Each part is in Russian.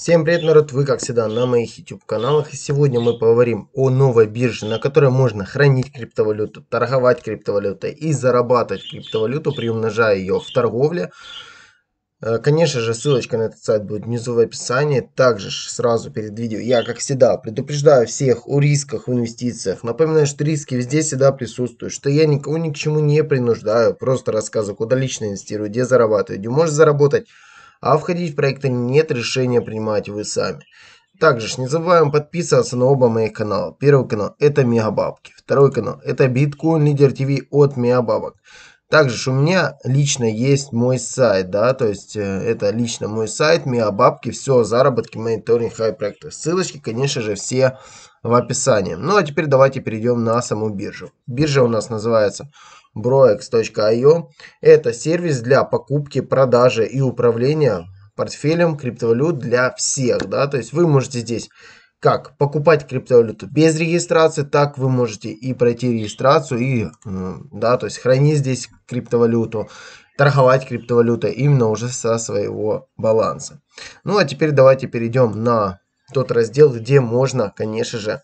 Всем привет, народ! Вы, как всегда, на моих YouTube каналах. И сегодня мы поговорим о новой бирже, на которой можно хранить криптовалюту, торговать криптовалютой и зарабатывать криптовалюту, приумножая ее в торговле. Э, конечно же, ссылочка на этот сайт будет внизу в описании. Также сразу перед видео я, как всегда, предупреждаю всех о рисках в инвестициях. Напоминаю, что риски везде всегда присутствуют, что я никого ни к чему не принуждаю. Просто рассказываю, куда лично инвестирую, где зарабатываю, где можешь заработать а входить в проекты нет решения принимаете вы сами. Также не забываем подписываться на оба моих канала. Первый канал это Мегабабки, второй канал это Биткоин Лидер ТВ от Мегабабок. Также у меня лично есть мой сайт, да, то есть э, это лично мой сайт, миа бабки, все заработки мониторинг, хай проекты, Ссылочки, конечно же, все в описании. Ну а теперь давайте перейдем на саму биржу. Биржа у нас называется broex.io. Это сервис для покупки, продажи и управления портфелем криптовалют для всех, да, то есть вы можете здесь как покупать криптовалюту без регистрации, так вы можете и пройти регистрацию, и, э, да, то есть хранить здесь криптовалюту, торговать криптовалютой именно уже со своего баланса. Ну а теперь давайте перейдем на тот раздел, где можно, конечно же,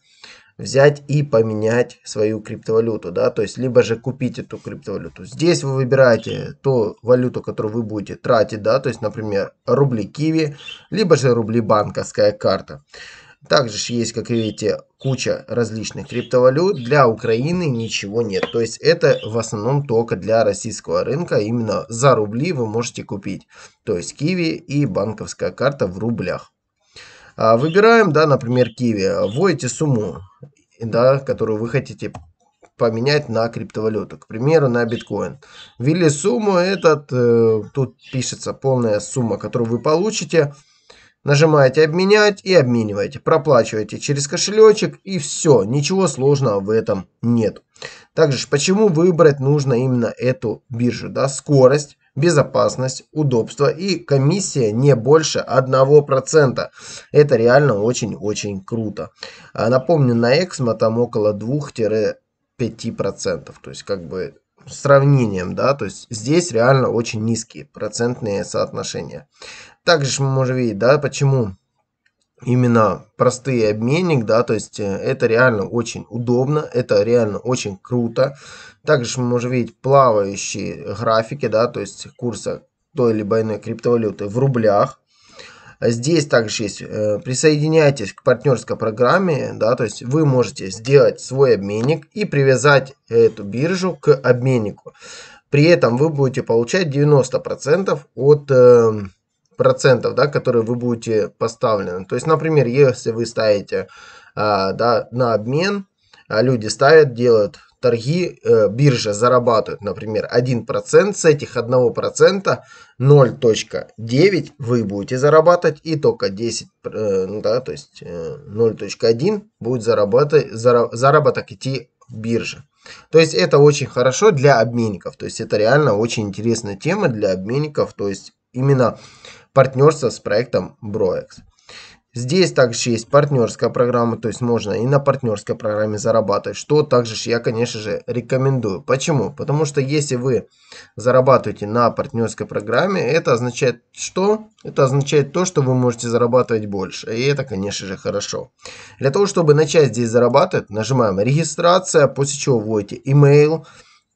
взять и поменять свою криптовалюту, да, то есть либо же купить эту криптовалюту. Здесь вы выбираете ту валюту, которую вы будете тратить, да, то есть, например, рубли киви, либо же рубли банковская карта. Также есть, как видите, куча различных криптовалют. Для Украины ничего нет. То есть это в основном только для российского рынка. Именно за рубли вы можете купить. То есть киви и банковская карта в рублях. А, выбираем, да, например, киви. Вводите сумму, да, которую вы хотите поменять на криптовалюту, к примеру, на биткоин. Ввели сумму, этот, э, тут пишется полная сумма, которую вы получите – Нажимаете «Обменять» и обмениваете. Проплачиваете через кошелечек и все. Ничего сложного в этом нет. Также почему выбрать нужно именно эту биржу? Да? Скорость, безопасность, удобство и комиссия не больше 1%. Это реально очень-очень круто. А, напомню, на Эксмо там около 2-5%. То есть как бы сравнением, да, то есть здесь реально очень низкие процентные соотношения. Также мы можем видеть, да, почему именно простые обменник, да, то есть э, это реально очень удобно, это реально очень круто. Также мы можем видеть плавающие графики, да, то есть курса той или иной криптовалюты в рублях. Здесь также есть, э, присоединяйтесь к партнерской программе, да, то есть вы можете сделать свой обменник и привязать эту биржу к обменнику. При этом вы будете получать 90% от э, процентов, да, которые вы будете поставлены. То есть, например, если вы ставите а, да, на обмен, а люди ставят, делают торги э, биржа зарабатывает, например, 1%, с этих 1% 0.9 вы будете зарабатывать и только 10, э, ну да, то есть э, 0.1 будет зарабатывать, зара, заработок идти в бирже. То есть это очень хорошо для обменников, то есть это реально очень интересная тема для обменников, то есть именно партнерство с проектом BroEx. Здесь также есть партнерская программа, то есть можно и на партнерской программе зарабатывать, что также я, конечно же, рекомендую. Почему? Потому что если вы зарабатываете на партнерской программе, это означает что? Это означает то, что вы можете зарабатывать больше, и это, конечно же, хорошо. Для того, чтобы начать здесь зарабатывать, нажимаем «Регистрация», после чего вводите email,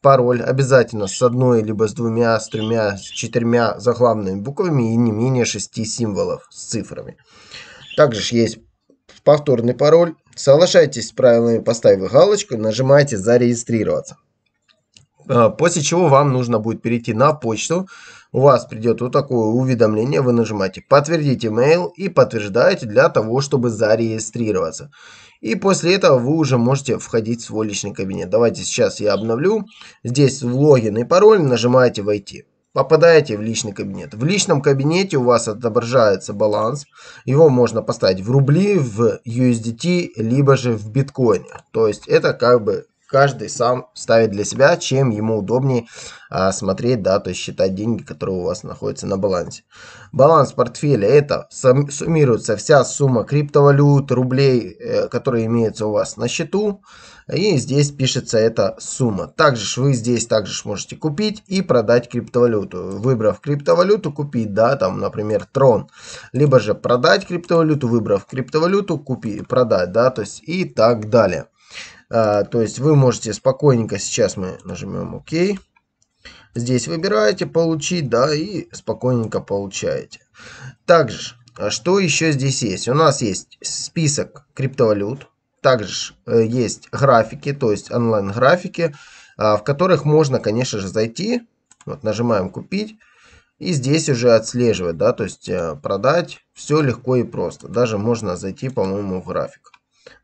пароль обязательно с одной, либо с двумя, с тремя, с четырьмя заглавными буквами и не менее шести символов с цифрами. Также же есть повторный пароль. Соглашайтесь с правилами, поставив галочку, нажимаете «Зарегистрироваться». А, после чего вам нужно будет перейти на почту. У вас придет вот такое уведомление. Вы нажимаете «Подтвердить email» и подтверждаете для того, чтобы зарегистрироваться. И после этого вы уже можете входить в свой личный кабинет. Давайте сейчас я обновлю. Здесь в логин и пароль нажимаете «Войти» попадаете в личный кабинет. В личном кабинете у вас отображается баланс. Его можно поставить в рубли, в USDT, либо же в биткоине. То есть это как бы каждый сам ставит для себя, чем ему удобнее а, смотреть, да, то есть считать деньги, которые у вас находятся на балансе. Баланс портфеля это суммируется вся сумма криптовалют, рублей, э, которые имеются у вас на счету, и здесь пишется эта сумма. Также вы здесь также можете купить и продать криптовалюту. Выбрав криптовалюту, купить, да, там, например, Трон, Либо же продать криптовалюту, выбрав криптовалюту, купить, продать, да, то есть и так далее. А, то есть вы можете спокойненько, сейчас мы нажмем ОК. Здесь выбираете получить, да, и спокойненько получаете. Также, а что еще здесь есть? У нас есть список криптовалют. Также э, есть графики, то есть онлайн-графики, а, в которых можно, конечно же, зайти. Вот нажимаем «Купить». И здесь уже отслеживать, да, то есть э, продать все легко и просто. Даже можно зайти, по-моему, в график.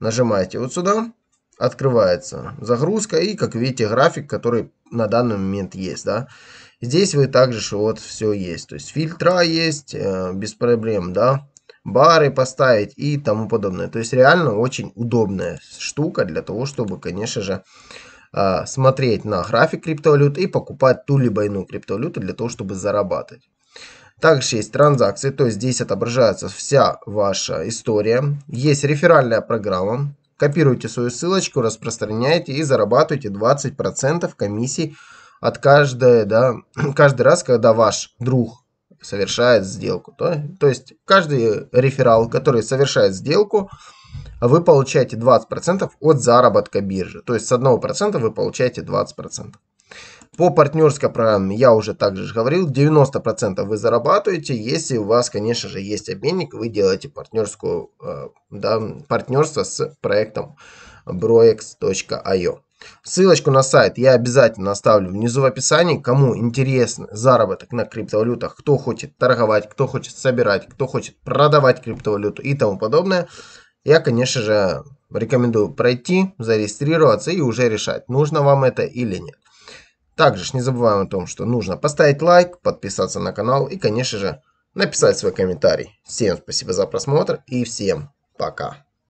Нажимаете вот сюда открывается загрузка и, как видите, график, который на данный момент есть, да. Здесь вы также вот все есть, то есть фильтра есть, э, без проблем, да, бары поставить и тому подобное. То есть реально очень удобная штука для того, чтобы, конечно же, э, смотреть на график криптовалют и покупать ту либо иную криптовалюту для того, чтобы зарабатывать. Также есть транзакции, то есть здесь отображается вся ваша история. Есть реферальная программа, Копируйте свою ссылочку, распространяйте и зарабатывайте 20% комиссии от каждой, да, каждый раз, когда ваш друг совершает сделку. То, то есть каждый реферал, который совершает сделку, вы получаете 20% от заработка биржи. То есть с 1% вы получаете 20%. По партнерской программе я уже также говорил, 90% вы зарабатываете, если у вас, конечно же, есть обменник, вы делаете партнерскую, э, да, партнерство с проектом broex.io. Ссылочку на сайт я обязательно оставлю внизу в описании. Кому интересен заработок на криптовалютах, кто хочет торговать, кто хочет собирать, кто хочет продавать криптовалюту и тому подобное, я, конечно же, рекомендую пройти, зарегистрироваться и уже решать, нужно вам это или нет. Также ж не забываем о том, что нужно поставить лайк, подписаться на канал и, конечно же, написать свой комментарий. Всем спасибо за просмотр и всем пока.